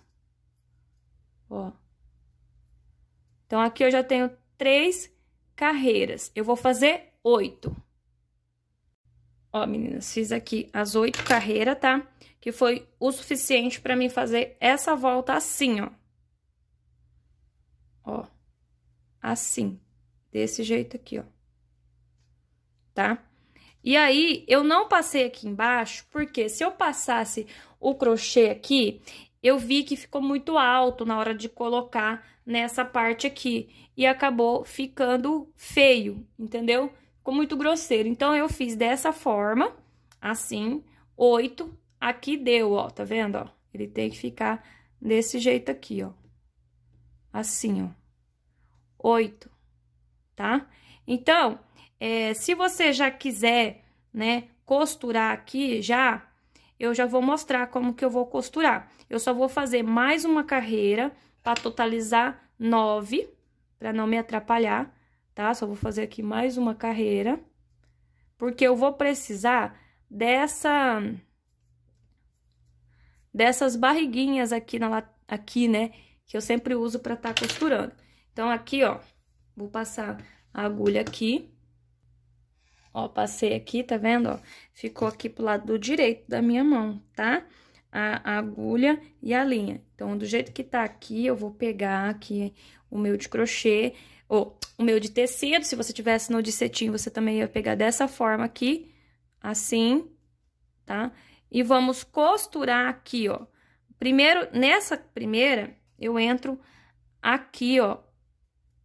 ó. Então, aqui eu já tenho três carreiras, eu vou fazer oito. Ó, meninas, fiz aqui as oito carreiras, tá? Que foi o suficiente pra mim fazer essa volta assim, ó. Ó, assim, desse jeito aqui, ó. Tá? E aí, eu não passei aqui embaixo, porque se eu passasse o crochê aqui, eu vi que ficou muito alto na hora de colocar nessa parte aqui. E acabou ficando feio, entendeu? ficou muito grosseiro. Então, eu fiz dessa forma, assim, oito. Aqui deu, ó, tá vendo, ó? Ele tem que ficar desse jeito aqui, ó. Assim, ó. Oito, tá? Então, é, se você já quiser, né, costurar aqui já, eu já vou mostrar como que eu vou costurar. Eu só vou fazer mais uma carreira para totalizar nove, para não me atrapalhar, tá? Só vou fazer aqui mais uma carreira, porque eu vou precisar dessa... Dessas barriguinhas aqui, na, aqui né? Que eu sempre uso pra tá costurando. Então, aqui, ó, vou passar a agulha aqui. Ó, passei aqui, tá vendo, ó? Ficou aqui pro lado do direito da minha mão, tá? A, a, agulha e a linha. Então, do jeito que tá aqui, eu vou pegar aqui o meu de crochê ou o meu de tecido, se você tivesse no de cetim, você também ia pegar dessa forma aqui, assim, tá? E vamos costurar aqui, ó. Primeiro, nessa primeira, eu entro aqui, ó.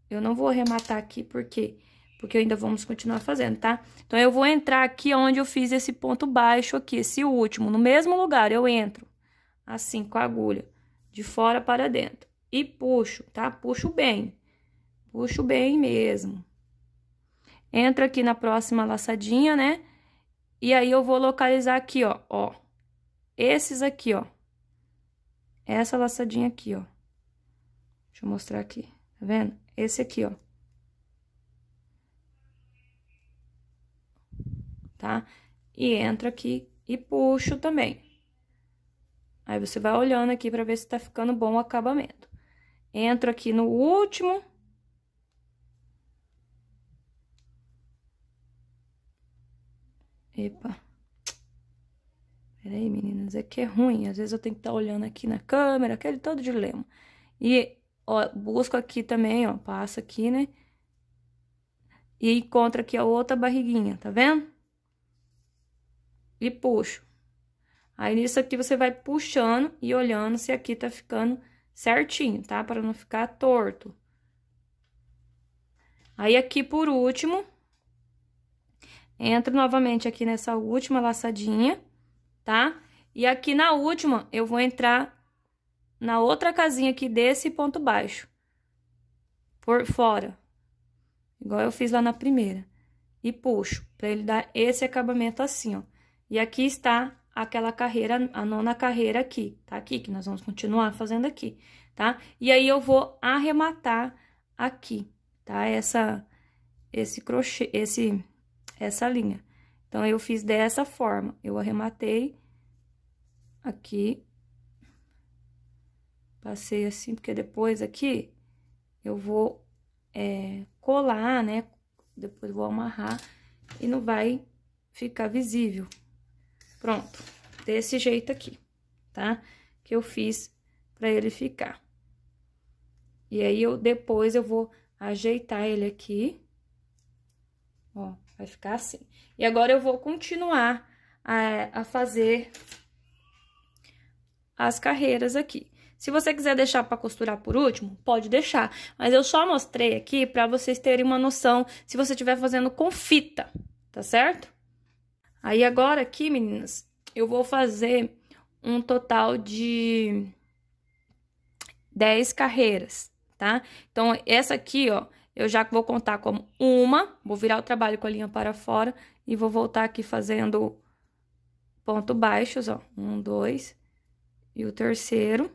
Eu não vou arrematar aqui, porque Porque ainda vamos continuar fazendo, tá? Então, eu vou entrar aqui onde eu fiz esse ponto baixo aqui, esse último. No mesmo lugar, eu entro, assim, com a agulha, de fora para dentro. E puxo, tá? Puxo bem. Puxo bem mesmo. Entro aqui na próxima laçadinha, né? E aí, eu vou localizar aqui, ó, ó. Esses aqui, ó. Essa laçadinha aqui, ó. Deixa eu mostrar aqui, tá vendo? Esse aqui, ó. Tá? E entro aqui e puxo também. Aí, você vai olhando aqui pra ver se tá ficando bom o acabamento. Entro aqui no último Epa. Peraí, meninas, é que é ruim. Às vezes eu tenho que estar tá olhando aqui na câmera, aquele todo dilema. E, ó, busco aqui também, ó, passa aqui, né? E encontro aqui a outra barriguinha, tá vendo? E puxo. Aí, nisso aqui, você vai puxando e olhando se aqui tá ficando certinho, tá? Para não ficar torto. Aí, aqui por último, Entro novamente aqui nessa última laçadinha, tá? E aqui na última, eu vou entrar na outra casinha aqui desse ponto baixo. Por fora. Igual eu fiz lá na primeira. E puxo, pra ele dar esse acabamento assim, ó. E aqui está aquela carreira, a nona carreira aqui, tá? Aqui, que nós vamos continuar fazendo aqui, tá? E aí, eu vou arrematar aqui, tá? Essa, esse crochê, esse essa linha. Então, eu fiz dessa forma. Eu arrematei aqui. Passei assim, porque depois aqui eu vou é, colar, né? Depois vou amarrar e não vai ficar visível. Pronto. Desse jeito aqui, tá? Que eu fiz pra ele ficar. E aí, eu depois eu vou ajeitar ele aqui. Ó. Vai ficar assim. E agora eu vou continuar a, a fazer as carreiras aqui. Se você quiser deixar para costurar por último, pode deixar. Mas eu só mostrei aqui para vocês terem uma noção se você estiver fazendo com fita, tá certo? Aí agora aqui, meninas, eu vou fazer um total de 10 carreiras, tá? Então, essa aqui, ó, eu já vou contar como uma, vou virar o trabalho com a linha para fora e vou voltar aqui fazendo ponto baixos, ó. Um, dois e o terceiro.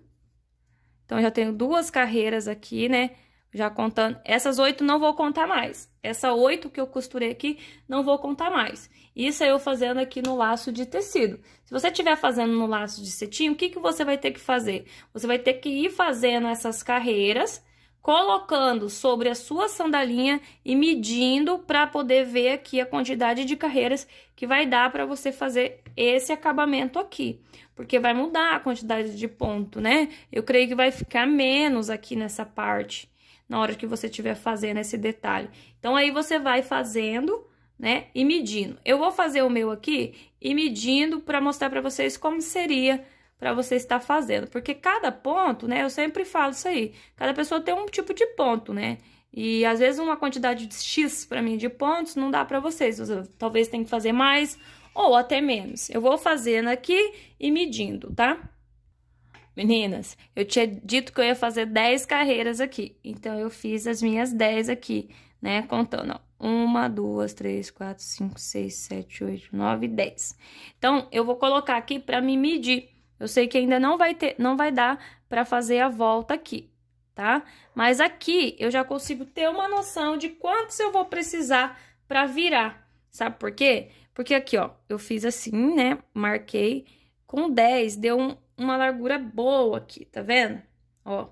Então, já tenho duas carreiras aqui, né? Já contando, essas oito não vou contar mais. Essa oito que eu costurei aqui, não vou contar mais. Isso é eu fazendo aqui no laço de tecido. Se você estiver fazendo no laço de cetim, o que, que você vai ter que fazer? Você vai ter que ir fazendo essas carreiras colocando sobre a sua sandalinha e medindo para poder ver aqui a quantidade de carreiras que vai dar para você fazer esse acabamento aqui, porque vai mudar a quantidade de ponto, né? Eu creio que vai ficar menos aqui nessa parte, na hora que você estiver fazendo esse detalhe. Então, aí você vai fazendo, né, e medindo. Eu vou fazer o meu aqui e medindo para mostrar para vocês como seria, para você estar fazendo, porque cada ponto, né, eu sempre falo isso aí, cada pessoa tem um tipo de ponto, né? E às vezes uma quantidade de X para mim de pontos não dá para vocês, você, talvez tenha que fazer mais ou até menos. Eu vou fazendo aqui e medindo, tá? Meninas, eu tinha dito que eu ia fazer 10 carreiras aqui, então eu fiz as minhas 10 aqui, né, contando, ó. 1, 2, 3, 4, 5, 6, 7, 8, 9, 10. Então, eu vou colocar aqui para me medir eu sei que ainda não vai ter, não vai dar para fazer a volta aqui, tá? Mas aqui eu já consigo ter uma noção de quantos eu vou precisar para virar. Sabe por quê? Porque aqui, ó, eu fiz assim, né? Marquei com 10, deu um, uma largura boa aqui, tá vendo? Ó.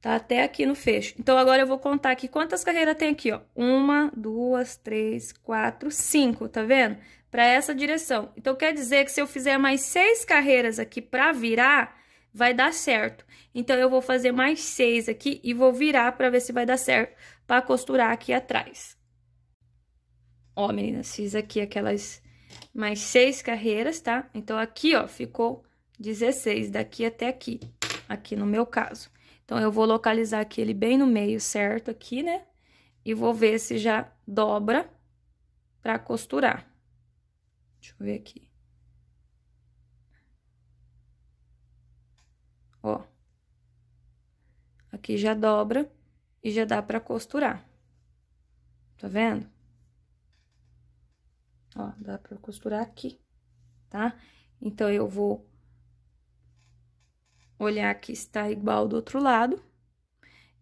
Tá até aqui no fecho. Então, agora eu vou contar aqui quantas carreiras tem aqui, ó. Uma, duas, três, quatro, cinco, tá vendo? para essa direção. Então, quer dizer que se eu fizer mais seis carreiras aqui para virar, vai dar certo. Então, eu vou fazer mais seis aqui e vou virar para ver se vai dar certo para costurar aqui atrás. Ó, meninas, fiz aqui aquelas mais seis carreiras, tá? Então, aqui, ó, ficou 16 daqui até aqui, aqui no meu caso. Então, eu vou localizar aqui ele bem no meio, certo? Aqui, né? E vou ver se já dobra para costurar. Deixa eu ver aqui. Ó. Aqui já dobra e já dá pra costurar. Tá vendo? Ó, dá pra costurar aqui, tá? Então, eu vou olhar que está igual do outro lado.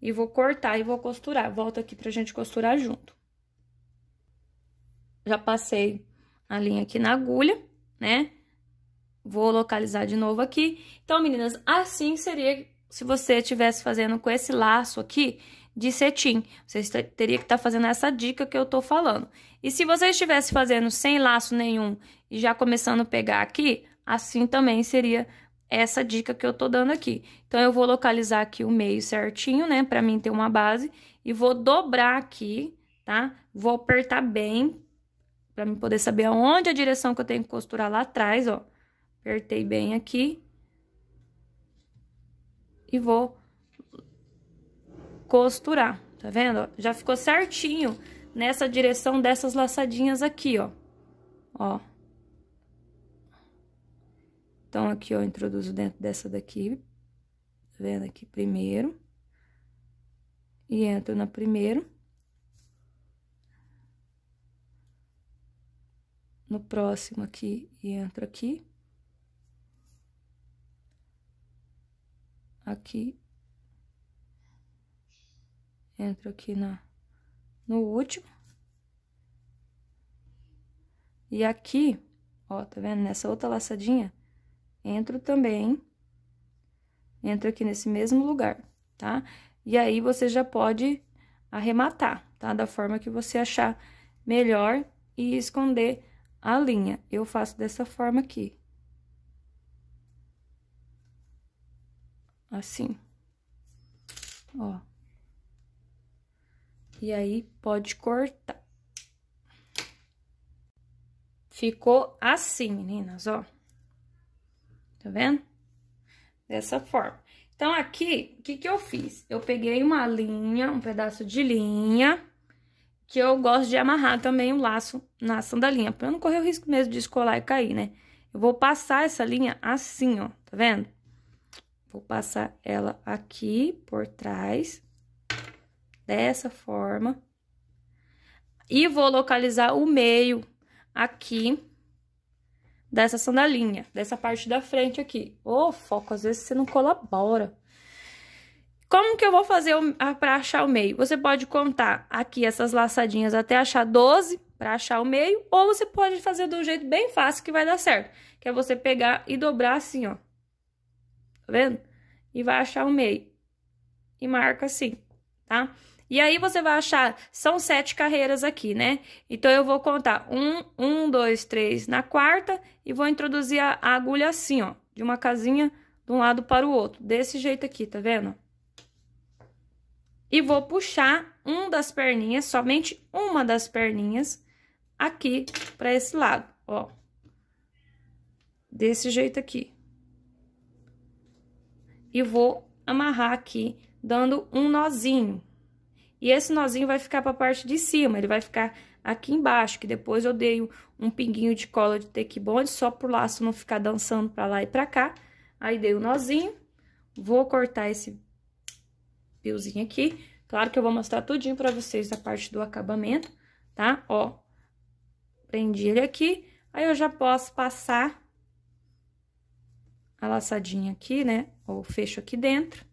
E vou cortar e vou costurar. Volto aqui pra gente costurar junto. Já passei a linha aqui na agulha, né? Vou localizar de novo aqui. Então, meninas, assim seria se você estivesse fazendo com esse laço aqui de cetim. Você teria que estar tá fazendo essa dica que eu tô falando. E se você estivesse fazendo sem laço nenhum e já começando a pegar aqui, assim também seria essa dica que eu tô dando aqui. Então, eu vou localizar aqui o meio certinho, né, pra mim ter uma base, e vou dobrar aqui, tá? Vou apertar bem Pra mim poder saber aonde a direção que eu tenho que costurar lá atrás, ó. Apertei bem aqui. E vou costurar, tá vendo? Já ficou certinho nessa direção dessas laçadinhas aqui, ó. Ó. Então, aqui, ó, introduzo dentro dessa daqui, tá vendo aqui primeiro. E entro na primeiro. no próximo aqui e entro aqui. Aqui. Entro aqui na, no último. E aqui, ó, tá vendo? Nessa outra laçadinha, entro também. Entro aqui nesse mesmo lugar, tá? E aí, você já pode arrematar, tá? Da forma que você achar melhor e esconder a linha. Eu faço dessa forma aqui. Assim. Ó. E aí, pode cortar. Ficou assim, meninas, ó. Tá vendo? Dessa forma. Então, aqui, o que que eu fiz? Eu peguei uma linha, um pedaço de linha que eu gosto de amarrar também o um laço na sandalinha, para eu não correr o risco mesmo de escolar e cair, né? Eu vou passar essa linha assim, ó, tá vendo? Vou passar ela aqui por trás, dessa forma. E vou localizar o meio aqui dessa sandalinha, dessa parte da frente aqui. Ô, oh, foco, às vezes você não colabora. Como que eu vou fazer para achar o meio? Você pode contar aqui essas laçadinhas até achar 12 para achar o meio, ou você pode fazer de um jeito bem fácil que vai dar certo, que é você pegar e dobrar assim, ó. Tá vendo? E vai achar o meio. E marca assim, tá? E aí você vai achar, são sete carreiras aqui, né? Então eu vou contar um, um, dois, três na quarta e vou introduzir a agulha assim, ó, de uma casinha de um lado para o outro, desse jeito aqui, tá vendo? e vou puxar um das perninhas, somente uma das perninhas, aqui para esse lado, ó. Desse jeito aqui. E vou amarrar aqui, dando um nozinho. E esse nozinho vai ficar para a parte de cima, ele vai ficar aqui embaixo, que depois eu dei um pinguinho de cola de tequibonde, só pro laço não ficar dançando para lá e para cá. Aí, dei o um nozinho, vou cortar esse piozinho aqui. Claro que eu vou mostrar tudinho pra vocês a parte do acabamento, tá? Ó, prendi ele aqui, aí eu já posso passar a laçadinha aqui, né? Ou fecho aqui dentro.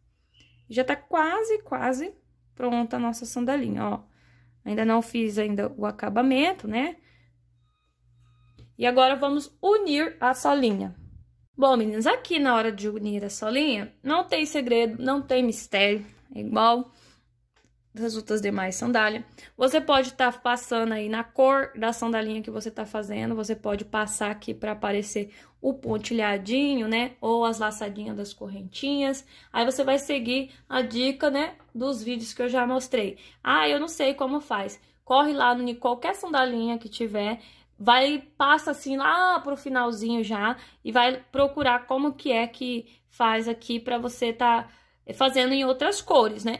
Já tá quase, quase pronta a nossa sandalinha, ó. Ainda não fiz ainda o acabamento, né? E agora, vamos unir a solinha. Bom, meninas, aqui na hora de unir a solinha, não tem segredo, não tem mistério é igual das outras demais sandália. Você pode estar tá passando aí na cor da sandalinha que você está fazendo, você pode passar aqui para aparecer o pontilhadinho, né, ou as laçadinhas das correntinhas. Aí você vai seguir a dica, né, dos vídeos que eu já mostrei. Ah, eu não sei como faz. Corre lá em qualquer sandalinha que tiver, vai passa assim lá pro finalzinho já e vai procurar como que é que faz aqui para você tá é, fazendo em outras cores, né?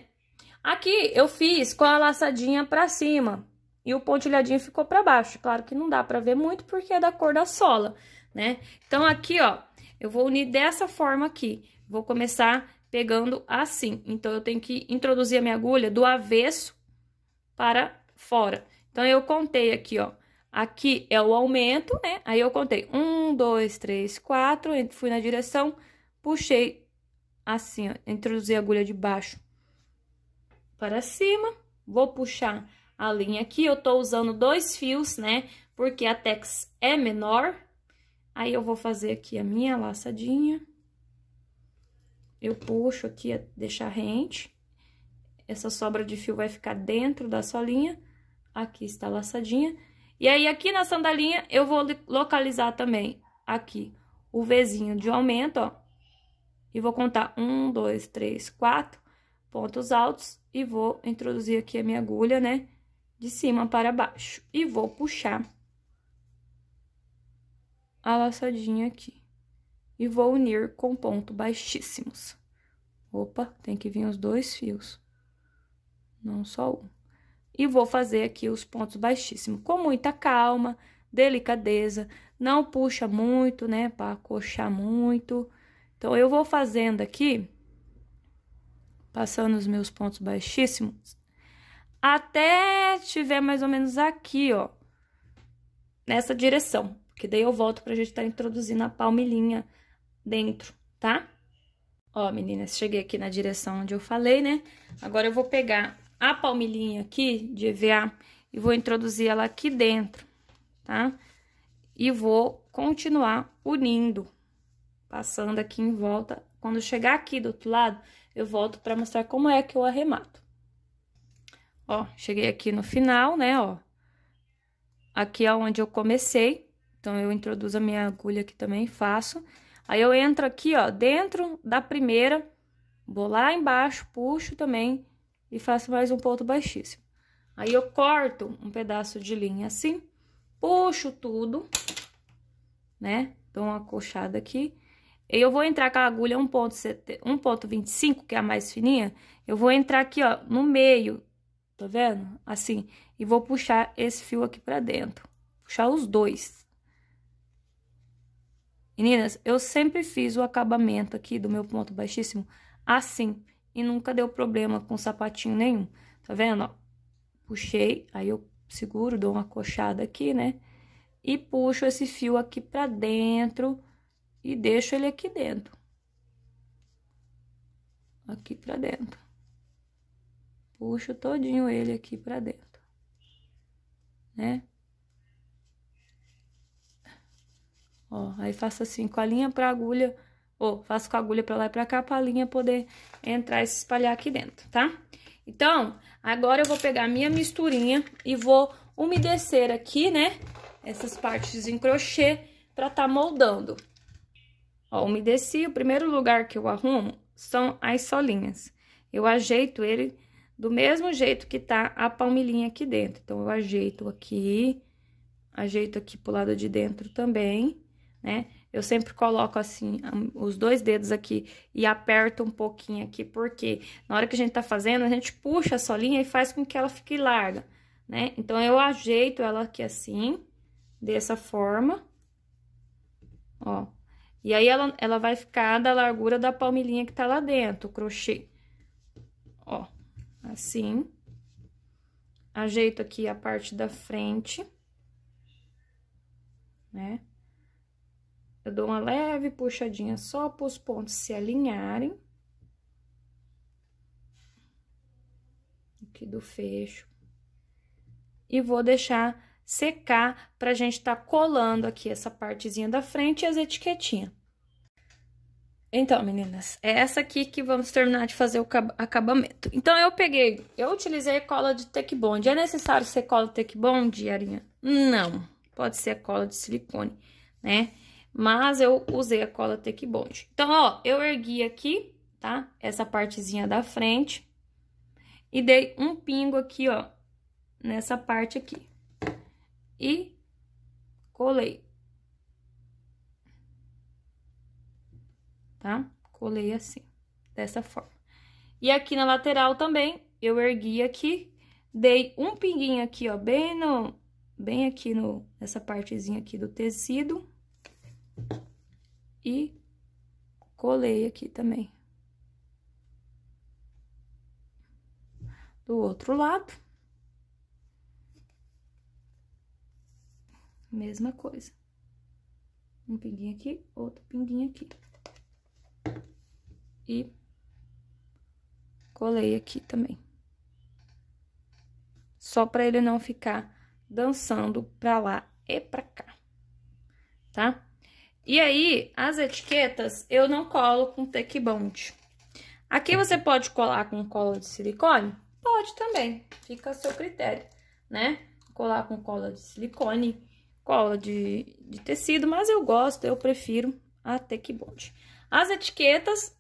Aqui eu fiz com a laçadinha pra cima e o pontilhadinho ficou pra baixo. Claro que não dá pra ver muito porque é da cor da sola, né? Então, aqui, ó, eu vou unir dessa forma aqui. Vou começar pegando assim. Então, eu tenho que introduzir a minha agulha do avesso para fora. Então, eu contei aqui, ó. Aqui é o aumento, né? Aí, eu contei um, dois, três, quatro, fui na direção, puxei assim, ó, introduzir a agulha de baixo para cima, vou puxar a linha aqui, eu tô usando dois fios, né, porque a tex é menor, aí eu vou fazer aqui a minha laçadinha, eu puxo aqui, deixar rente, essa sobra de fio vai ficar dentro da sua linha aqui está a laçadinha, e aí aqui na sandalinha eu vou localizar também aqui o Vzinho de aumento, ó, e vou contar um, dois, três, quatro pontos altos e vou introduzir aqui a minha agulha, né? De cima para baixo. E vou puxar a laçadinha aqui. E vou unir com ponto baixíssimos. Opa, tem que vir os dois fios. Não só um. E vou fazer aqui os pontos baixíssimos. Com muita calma, delicadeza. Não puxa muito, né? Para coxar muito. Então, eu vou fazendo aqui, passando os meus pontos baixíssimos, até tiver mais ou menos aqui, ó, nessa direção. Porque daí eu volto pra gente estar tá introduzindo a palmilhinha dentro, tá? Ó, meninas, cheguei aqui na direção onde eu falei, né? Agora eu vou pegar a palmilhinha aqui de EVA e vou introduzir ela aqui dentro, tá? E vou continuar unindo passando aqui em volta. Quando chegar aqui do outro lado, eu volto pra mostrar como é que eu arremato. Ó, cheguei aqui no final, né, ó. Aqui é onde eu comecei, então eu introduzo a minha agulha aqui também faço. Aí eu entro aqui, ó, dentro da primeira, vou lá embaixo, puxo também e faço mais um ponto baixíssimo. Aí eu corto um pedaço de linha assim, puxo tudo, né? Dou uma coxada aqui eu vou entrar com a agulha 1.25, que é a mais fininha, eu vou entrar aqui, ó, no meio, tá vendo? Assim, e vou puxar esse fio aqui pra dentro, puxar os dois. Meninas, eu sempre fiz o acabamento aqui do meu ponto baixíssimo assim, e nunca deu problema com sapatinho nenhum, tá vendo, ó? Puxei, aí eu seguro, dou uma coxada aqui, né? E puxo esse fio aqui pra dentro e deixo ele aqui dentro. Aqui pra dentro. Puxo todinho ele aqui pra dentro. Né? Ó, aí faço assim com a linha pra agulha, ou faço com a agulha pra lá e pra cá, pra linha poder entrar e se espalhar aqui dentro, tá? Então, agora eu vou pegar a minha misturinha e vou umedecer aqui, né? Essas partes em crochê pra tá moldando. Ó, umedeci, o primeiro lugar que eu arrumo são as solinhas. Eu ajeito ele do mesmo jeito que tá a palmilhinha aqui dentro. Então, eu ajeito aqui, ajeito aqui pro lado de dentro também, né? Eu sempre coloco assim, os dois dedos aqui e aperto um pouquinho aqui, porque na hora que a gente tá fazendo, a gente puxa a solinha e faz com que ela fique larga, né? Então, eu ajeito ela aqui assim, dessa forma, ó. E aí, ela, ela vai ficar da largura da palmilhinha que tá lá dentro, o crochê. Ó, assim. Ajeito aqui a parte da frente, né? Eu dou uma leve puxadinha só para os pontos se alinharem. Aqui do fecho. E vou deixar secar para a gente estar tá colando aqui essa partezinha da frente e as etiquetinhas. Então, meninas, é essa aqui que vamos terminar de fazer o acabamento. Então, eu peguei, eu utilizei cola de Tech Bond. É necessário ser cola de Tech Bond, Arinha? Não, pode ser cola de silicone, né? Mas eu usei a cola Tech Bond. Então, ó, eu ergui aqui, tá? Essa partezinha da frente. E dei um pingo aqui, ó, nessa parte aqui. E colei. tá? Colei assim, dessa forma. E aqui na lateral também, eu ergui aqui, dei um pinguinho aqui, ó, bem no... Bem aqui no, nessa partezinha aqui do tecido. E colei aqui também. Do outro lado. Mesma coisa. Um pinguinho aqui, outro pinguinho aqui. E colei aqui também. Só para ele não ficar dançando para lá e para cá, tá? E aí, as etiquetas eu não colo com take bond. Aqui você pode colar com cola de silicone? Pode também, fica a seu critério, né? Colar com cola de silicone, cola de, de tecido, mas eu gosto, eu prefiro a take bond. As etiquetas,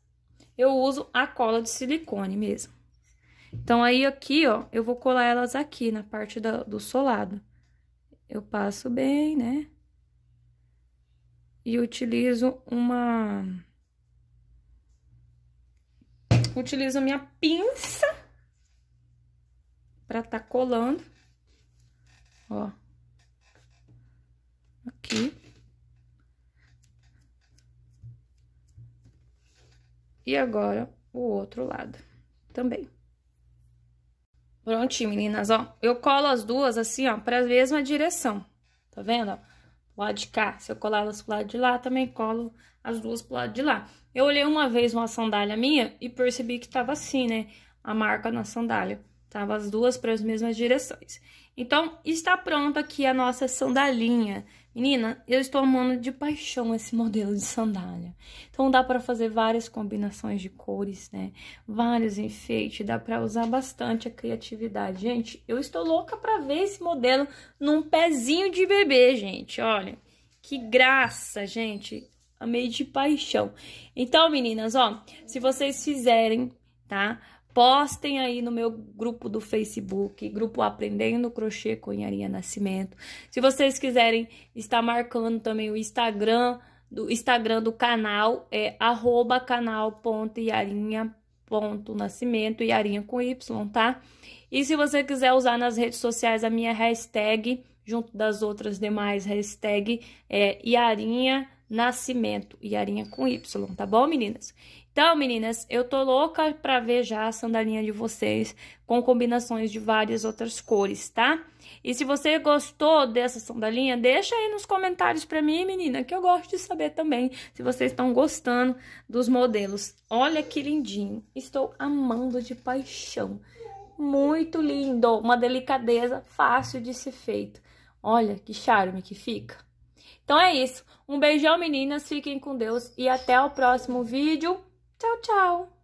eu uso a cola de silicone mesmo. Então, aí aqui, ó, eu vou colar elas aqui na parte do solado. Eu passo bem, né? E utilizo uma... Utilizo minha pinça pra tá colando. Ó. Aqui. E agora o outro lado também. Prontinho, meninas, ó. Eu colo as duas assim, ó, pra mesma direção. Tá vendo, ó? lado de cá. Se eu colar elas pro lado de lá, também colo as duas pro lado de lá. Eu olhei uma vez uma sandália minha e percebi que tava assim, né? A marca na sandália. Tava as duas para as mesmas direções. Então, está pronta aqui a nossa sandalinha. Menina, eu estou amando de paixão esse modelo de sandália. Então, dá para fazer várias combinações de cores, né? Vários enfeites, dá para usar bastante a criatividade. Gente, eu estou louca para ver esse modelo num pezinho de bebê, gente. Olha, que graça, gente. Amei de paixão. Então, meninas, ó, se vocês fizerem, tá? postem aí no meu grupo do Facebook, grupo Aprendendo Crochê com Iarinha Nascimento. Se vocês quiserem estar marcando também o Instagram do Instagram do canal é @canal.yarinha.nascimento, Yarinha com Y, tá? E se você quiser usar nas redes sociais a minha hashtag, junto das outras demais, hashtag é iarinha nascimento, iarinha com Y, tá bom, meninas? Então, meninas, eu tô louca pra ver já a sandalinha de vocês com combinações de várias outras cores, tá? E se você gostou dessa sandalinha, deixa aí nos comentários pra mim, menina, que eu gosto de saber também se vocês estão gostando dos modelos. Olha que lindinho, estou amando de paixão. Muito lindo, uma delicadeza fácil de ser feito. Olha que charme que fica. Então é isso. Um beijão, meninas. Fiquem com Deus e até o próximo vídeo. Tchau, tchau!